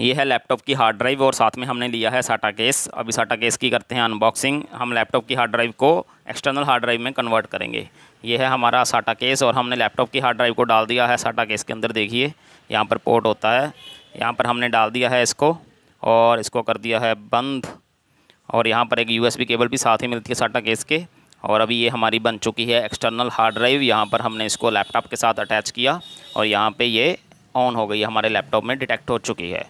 ये है लैपटॉप की हार्ड ड्राइव और साथ में हमने लिया है साटा केस अभी साटा केस की करते हैं अनबॉक्सिंग हम लैपटॉप की हार्ड ड्राइव को एक्सटर्नल हार्ड ड्राइव में कन्वर्ट करेंगे ये है हमारा साटा केस और हमने लैपटॉप की हार्ड ड्राइव को डाल दिया है साटा केस के अंदर देखिए यहाँ पर पोर्ट होता है यहाँ पर हमने डाल दिया है इसको और इसको कर दिया है बंद और यहाँ पर एक यू केबल भी साथ ही मिलती है साटा केस के और अभी ये हमारी बन चुकी है एक्सटर्नल हार्ड ड्राइव यहाँ पर हमने इसको लैपटॉप के साथ अटैच किया और यहाँ पर ये ऑन हो गई हमारे लैपटॉप में डिटेक्ट हो चुकी है